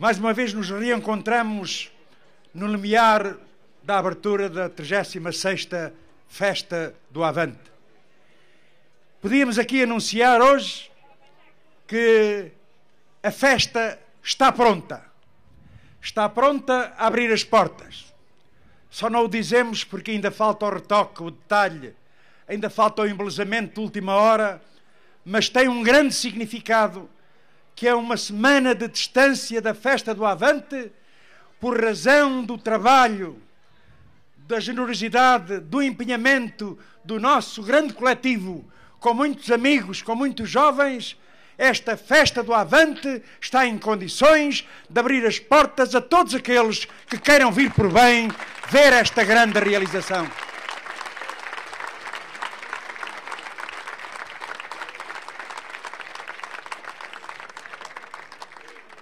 Mais uma vez nos reencontramos no limiar da abertura da 36ª Festa do Avante. Podíamos aqui anunciar hoje que a festa está pronta. Está pronta a abrir as portas. Só não o dizemos porque ainda falta o retoque, o detalhe, ainda falta o embelezamento de última hora, mas tem um grande significado que é uma semana de distância da festa do Avante, por razão do trabalho, da generosidade, do empenhamento do nosso grande coletivo, com muitos amigos, com muitos jovens, esta festa do Avante está em condições de abrir as portas a todos aqueles que queiram vir por bem ver esta grande realização.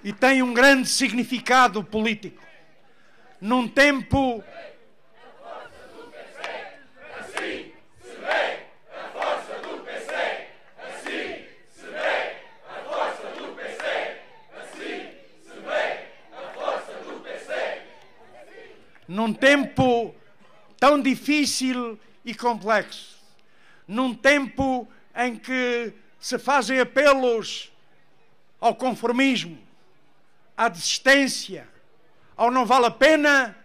e tem um grande significado político. Num tempo. Num tempo tão difícil e complexo, num tempo em que se fazem apelos ao conformismo, à desistência, ao não vale a pena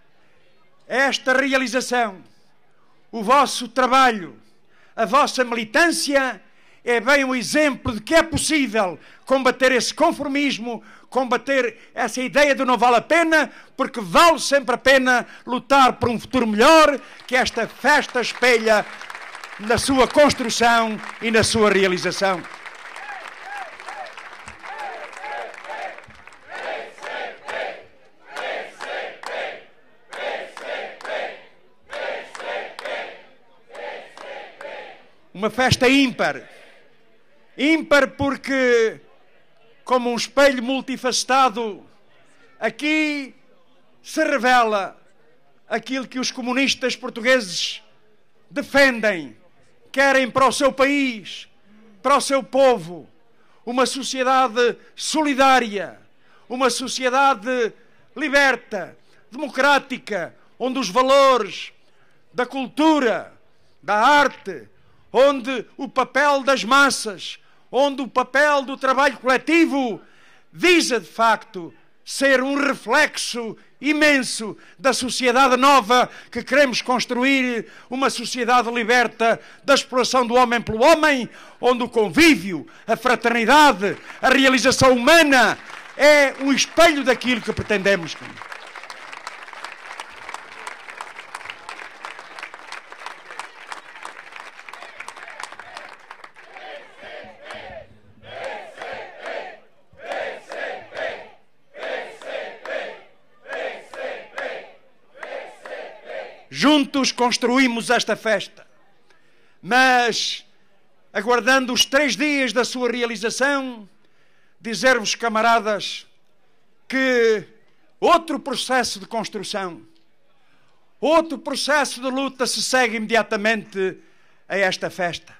esta realização. O vosso trabalho, a vossa militância é bem um exemplo de que é possível combater esse conformismo, combater essa ideia de não vale a pena, porque vale sempre a pena lutar por um futuro melhor que esta festa espelha na sua construção e na sua realização. uma festa ímpar. Ímpar porque, como um espelho multifacetado, aqui se revela aquilo que os comunistas portugueses defendem, querem para o seu país, para o seu povo, uma sociedade solidária, uma sociedade liberta, democrática, onde os valores da cultura, da arte, onde o papel das massas, onde o papel do trabalho coletivo visa de facto ser um reflexo imenso da sociedade nova que queremos construir, uma sociedade liberta da exploração do homem pelo homem, onde o convívio, a fraternidade, a realização humana é um espelho daquilo que pretendemos. juntos construímos esta festa. Mas, aguardando os três dias da sua realização, dizer-vos, camaradas, que outro processo de construção, outro processo de luta se segue imediatamente a esta festa.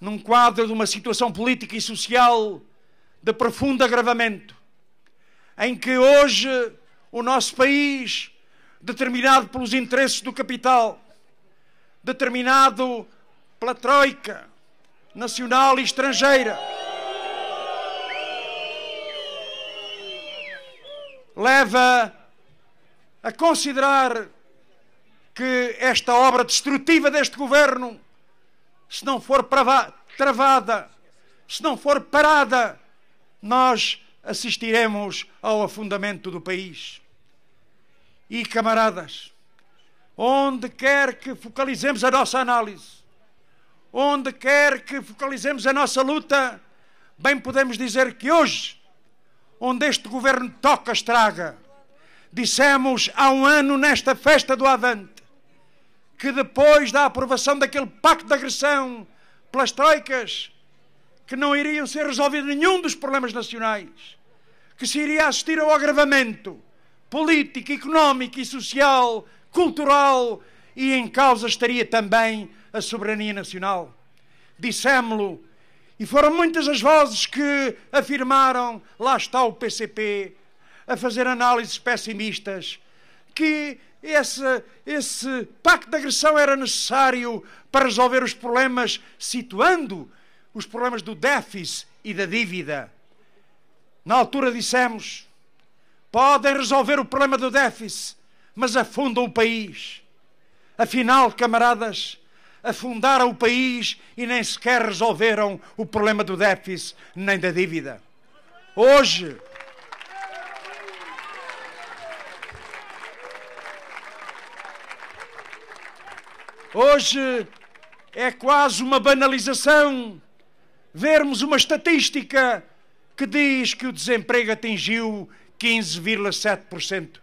Num quadro de uma situação política e social de profundo agravamento, em que hoje o nosso país determinado pelos interesses do capital, determinado pela Troika nacional e estrangeira. Leva a considerar que esta obra destrutiva deste governo, se não for travada, se não for parada, nós assistiremos ao afundamento do país e camaradas, onde quer que focalizemos a nossa análise, onde quer que focalizemos a nossa luta, bem podemos dizer que hoje, onde este governo toca, estraga. Dissemos há um ano, nesta festa do Avante, que depois da aprovação daquele pacto de agressão pelas troicas, que não iriam ser resolvidos nenhum dos problemas nacionais, que se iria assistir ao agravamento política, económica e social, cultural e em causa estaria também a soberania nacional. Dissemo-lo e foram muitas as vozes que afirmaram: lá está o PCP a fazer análises pessimistas, que esse, esse pacto de agressão era necessário para resolver os problemas, situando os problemas do déficit e da dívida. Na altura dissemos podem resolver o problema do déficit, mas afundam o país. Afinal, camaradas, afundaram o país e nem sequer resolveram o problema do déficit nem da dívida. Hoje. Hoje é quase uma banalização vermos uma estatística que diz que o desemprego atingiu 15,7%.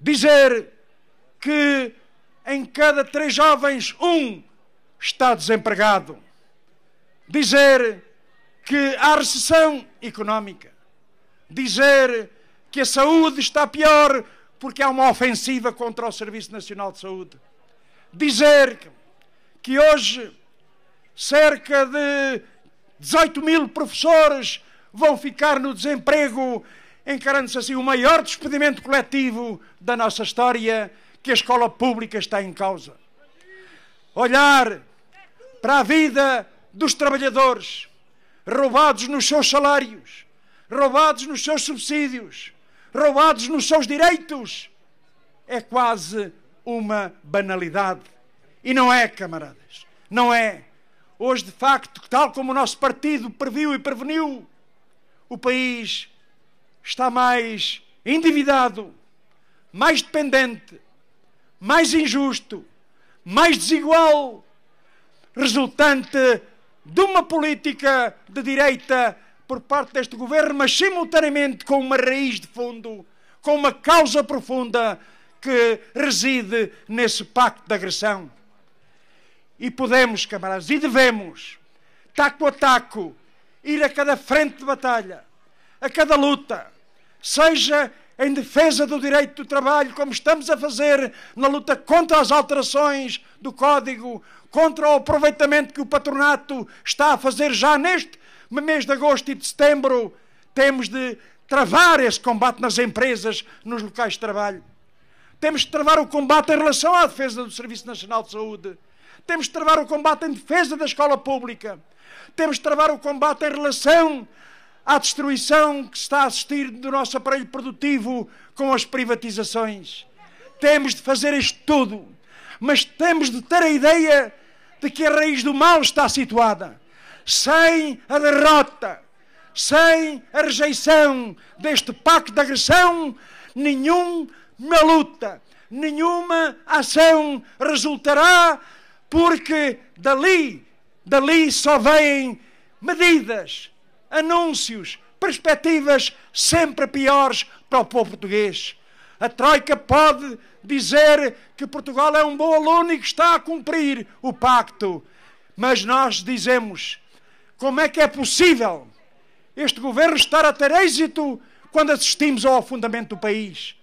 Dizer que em cada três jovens, um está desempregado. Dizer que há recessão económica. Dizer que a saúde está pior porque há uma ofensiva contra o Serviço Nacional de Saúde. Dizer que hoje cerca de 18 mil professores vão ficar no desemprego encarando-se assim o maior despedimento coletivo da nossa história que a escola pública está em causa. Olhar para a vida dos trabalhadores, roubados nos seus salários, roubados nos seus subsídios, roubados nos seus direitos, é quase uma banalidade. E não é, camaradas, não é. Hoje, de facto, tal como o nosso partido previu e preveniu, o país está mais endividado, mais dependente, mais injusto, mais desigual, resultante de uma política de direita por parte deste governo, mas simultaneamente com uma raiz de fundo, com uma causa profunda que reside nesse pacto de agressão. E podemos, camaradas, e devemos, taco a taco, ir a cada frente de batalha, a cada luta, seja em defesa do direito do trabalho, como estamos a fazer na luta contra as alterações do Código, contra o aproveitamento que o patronato está a fazer já neste mês de agosto e de setembro, temos de travar esse combate nas empresas, nos locais de trabalho. Temos de travar o combate em relação à defesa do Serviço Nacional de Saúde. Temos de travar o combate em defesa da escola pública. Temos de travar o combate em relação à destruição que está a assistir do nosso aparelho produtivo com as privatizações. Temos de fazer isto tudo, mas temos de ter a ideia de que a raiz do mal está situada. Sem a derrota, sem a rejeição deste pacto de agressão, nenhuma luta, nenhuma ação resultará, porque dali, dali só vêm medidas, anúncios, perspectivas sempre piores para o povo português. A Troika pode dizer que Portugal é um bom aluno e que está a cumprir o pacto, mas nós dizemos: como é que é possível este governo estar a ter êxito quando assistimos ao afundamento do país?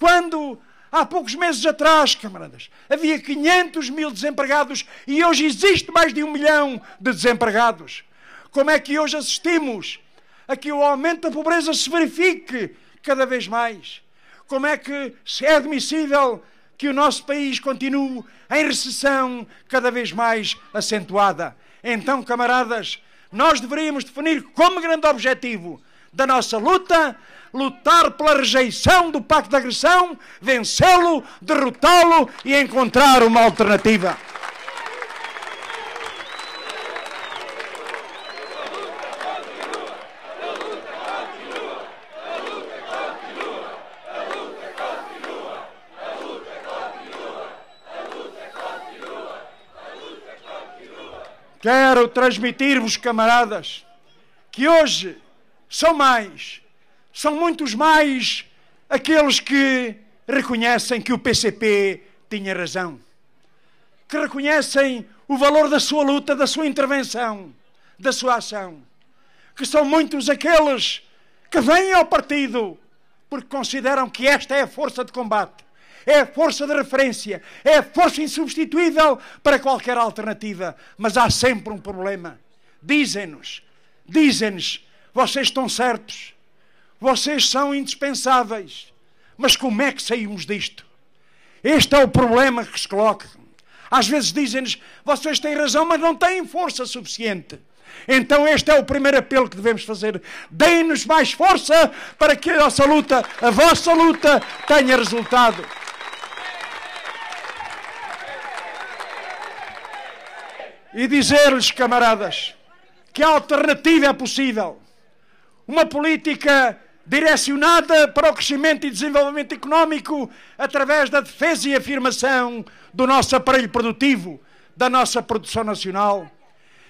Quando há poucos meses atrás, camaradas, havia 500 mil desempregados e hoje existe mais de um milhão de desempregados como é que hoje assistimos a que o aumento da pobreza se verifique cada vez mais? Como é que é admissível que o nosso país continue em recessão cada vez mais acentuada? Então, camaradas, nós deveríamos definir como grande objetivo da nossa luta lutar pela rejeição do pacto de agressão, vencê-lo, derrotá-lo e encontrar uma alternativa. Quero transmitir-vos, camaradas, que hoje são mais, são muitos mais aqueles que reconhecem que o PCP tinha razão, que reconhecem o valor da sua luta, da sua intervenção, da sua ação, que são muitos aqueles que vêm ao partido porque consideram que esta é a força de combate é a força de referência, é a força insubstituível para qualquer alternativa. Mas há sempre um problema. Dizem-nos, dizem-nos, vocês estão certos, vocês são indispensáveis. Mas como é que saímos disto? Este é o problema que se coloca. Às vezes dizem-nos, vocês têm razão, mas não têm força suficiente. Então este é o primeiro apelo que devemos fazer. Deem-nos mais força para que a nossa luta, a vossa luta, tenha resultado. e dizer-lhes, camaradas, que a alternativa é possível. Uma política direcionada para o crescimento e desenvolvimento económico através da defesa e afirmação do nosso aparelho produtivo, da nossa produção nacional,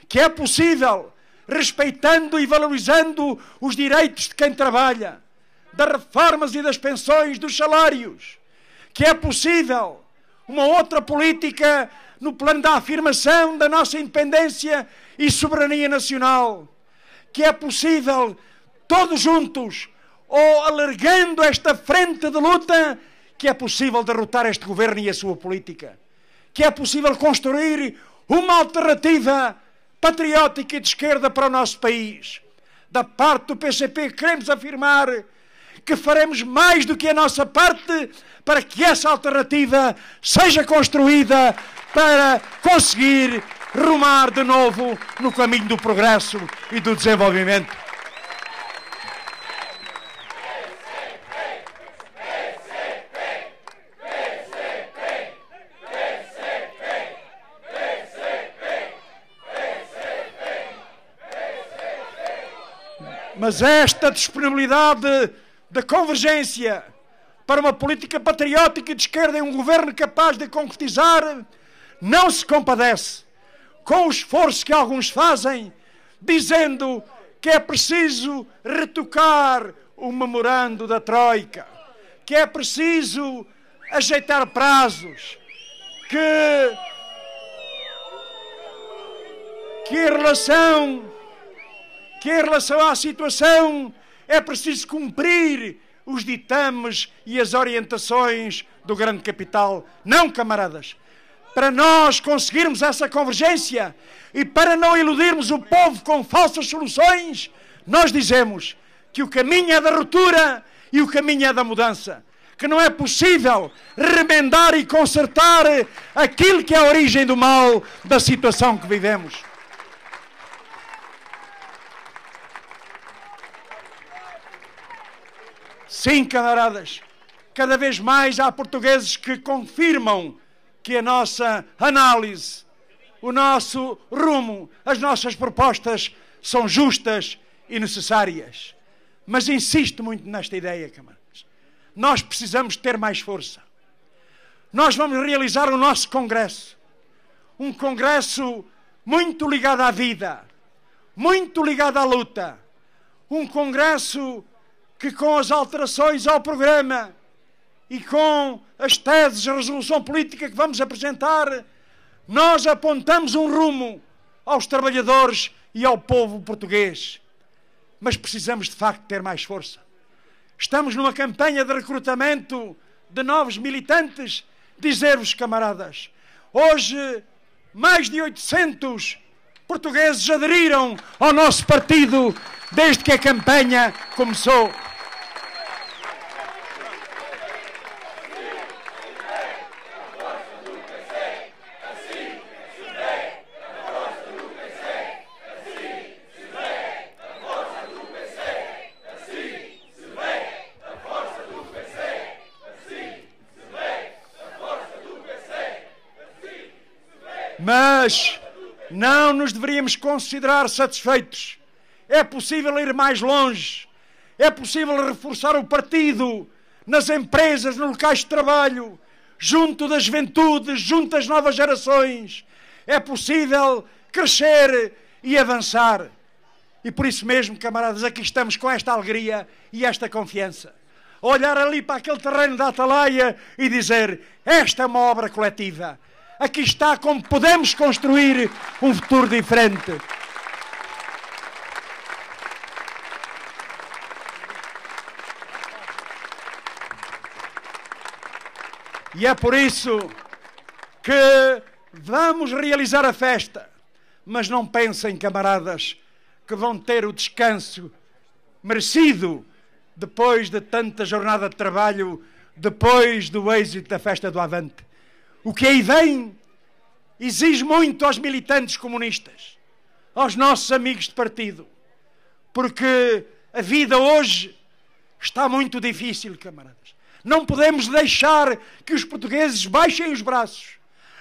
que é possível respeitando e valorizando os direitos de quem trabalha, das reformas e das pensões, dos salários, que é possível uma outra política no plano da afirmação da nossa independência e soberania nacional, que é possível todos juntos ou alargando esta frente de luta que é possível derrotar este governo e a sua política, que é possível construir uma alternativa patriótica e de esquerda para o nosso país. Da parte do PCP, queremos afirmar que faremos mais do que a nossa parte para que essa alternativa seja construída para conseguir rumar de novo no caminho do progresso e do desenvolvimento. Mas esta disponibilidade da convergência para uma política patriótica de esquerda e um governo capaz de concretizar, não se compadece com o esforço que alguns fazem, dizendo que é preciso retocar o memorando da Troika, que é preciso ajeitar prazos, que, que em relação que em relação à situação é preciso cumprir os ditames e as orientações do grande capital. Não, camaradas. Para nós conseguirmos essa convergência e para não iludirmos o povo com falsas soluções, nós dizemos que o caminho é da ruptura e o caminho é da mudança. Que não é possível remendar e consertar aquilo que é a origem do mal da situação que vivemos. Sim, camaradas, cada vez mais há portugueses que confirmam que a nossa análise, o nosso rumo, as nossas propostas são justas e necessárias. Mas insisto muito nesta ideia, camaradas. Nós precisamos ter mais força. Nós vamos realizar o nosso congresso. Um congresso muito ligado à vida, muito ligado à luta. Um congresso que com as alterações ao programa e com as teses de resolução política que vamos apresentar, nós apontamos um rumo aos trabalhadores e ao povo português. Mas precisamos de facto ter mais força. Estamos numa campanha de recrutamento de novos militantes. Dizer-vos, camaradas, hoje mais de 800 portugueses aderiram ao nosso partido desde que a campanha começou. Mas não nos deveríamos considerar satisfeitos. É possível ir mais longe. É possível reforçar o partido nas empresas, nos locais de trabalho, junto das juventudes, junto das novas gerações. É possível crescer e avançar. E por isso mesmo, camaradas, aqui estamos com esta alegria e esta confiança. Olhar ali para aquele terreno da Atalaia e dizer: esta é uma obra coletiva aqui está como podemos construir um futuro diferente. E é por isso que vamos realizar a festa. Mas não pensem, camaradas, que vão ter o descanso merecido depois de tanta jornada de trabalho, depois do êxito da festa do Avante. O que aí vem exige muito aos militantes comunistas, aos nossos amigos de partido, porque a vida hoje está muito difícil, camaradas. Não podemos deixar que os portugueses baixem os braços.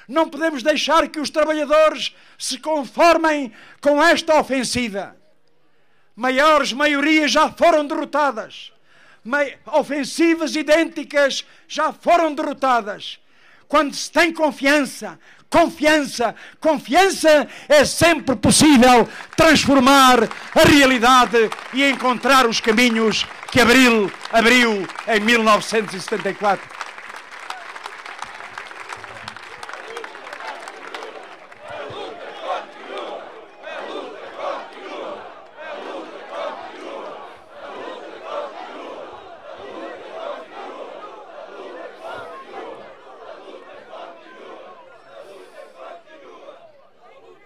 Não podemos deixar que os trabalhadores se conformem com esta ofensiva. Maiores maiorias já foram derrotadas. Ofensivas idênticas já foram derrotadas quando se tem confiança, confiança, confiança é sempre possível transformar a realidade e encontrar os caminhos que Abril abriu em 1974.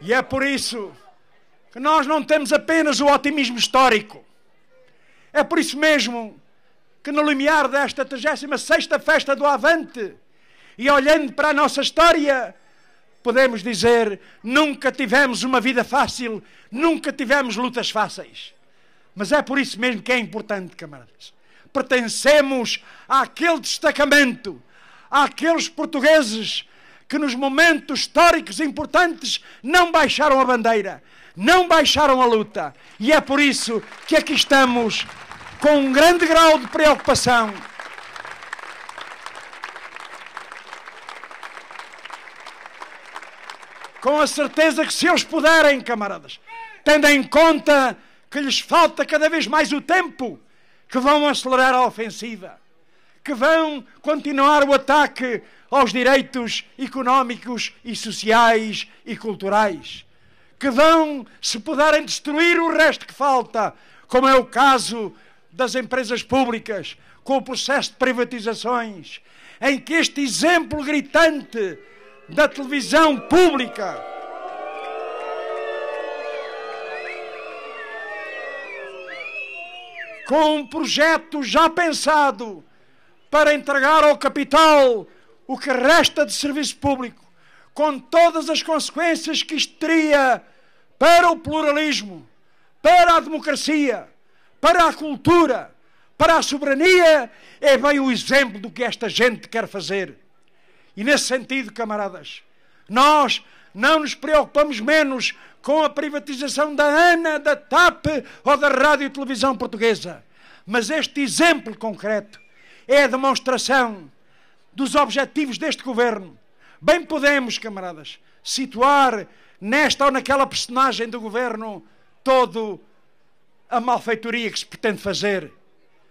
E é por isso que nós não temos apenas o otimismo histórico. É por isso mesmo que no limiar desta 36ª festa do Avante e olhando para a nossa história, podemos dizer, nunca tivemos uma vida fácil, nunca tivemos lutas fáceis. Mas é por isso mesmo que é importante, camaradas. Pertencemos àquele destacamento, àqueles portugueses que nos momentos históricos importantes não baixaram a bandeira, não baixaram a luta. E é por isso que aqui estamos com um grande grau de preocupação. Com a certeza que, se eles puderem, camaradas, tendo em conta que lhes falta cada vez mais o tempo, que vão acelerar a ofensiva, que vão continuar o ataque aos direitos económicos e sociais e culturais, que vão, se puderem, destruir o resto que falta, como é o caso das empresas públicas, com o processo de privatizações, em que este exemplo gritante da televisão pública. Com um projeto já pensado para entregar ao capital o que resta de serviço público, com todas as consequências que isto teria para o pluralismo, para a democracia, para a cultura, para a soberania, é bem o exemplo do que esta gente quer fazer. E nesse sentido, camaradas, nós não nos preocupamos menos com a privatização da ANA, da TAP ou da Rádio e Televisão Portuguesa. Mas este exemplo concreto é a demonstração dos objetivos deste governo. Bem podemos, camaradas, situar nesta ou naquela personagem do governo todo a malfeitoria que se pretende fazer.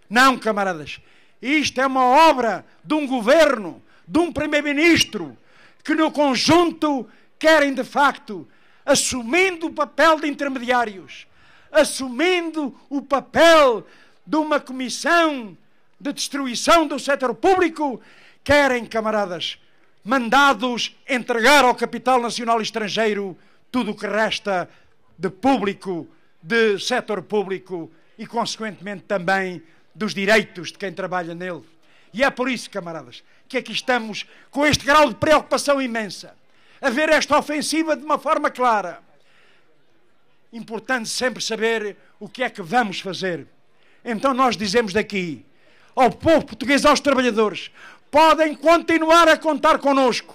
Não, camaradas. Isto é uma obra de um governo, de um primeiro-ministro, que no conjunto querem de facto, assumindo o papel de intermediários, assumindo o papel de uma comissão de destruição do setor público, querem, camaradas, mandados entregar ao capital nacional estrangeiro tudo o que resta de público, de setor público e, consequentemente, também dos direitos de quem trabalha nele. E é por isso, camaradas, que aqui estamos com este grau de preocupação imensa, a ver esta ofensiva de uma forma clara. Importante sempre saber o que é que vamos fazer. Então nós dizemos daqui, ao povo português, aos trabalhadores, podem continuar a contar conosco,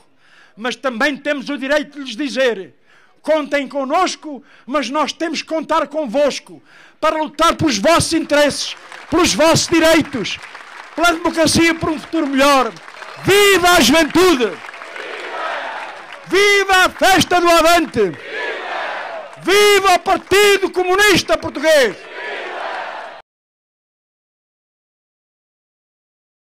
mas também temos o direito de lhes dizer: contem conosco, mas nós temos que contar convosco para lutar pelos vossos interesses, pelos vossos direitos, pela democracia, por um futuro melhor. Viva a juventude! Viva a festa do Avante! Viva o Partido Comunista Português!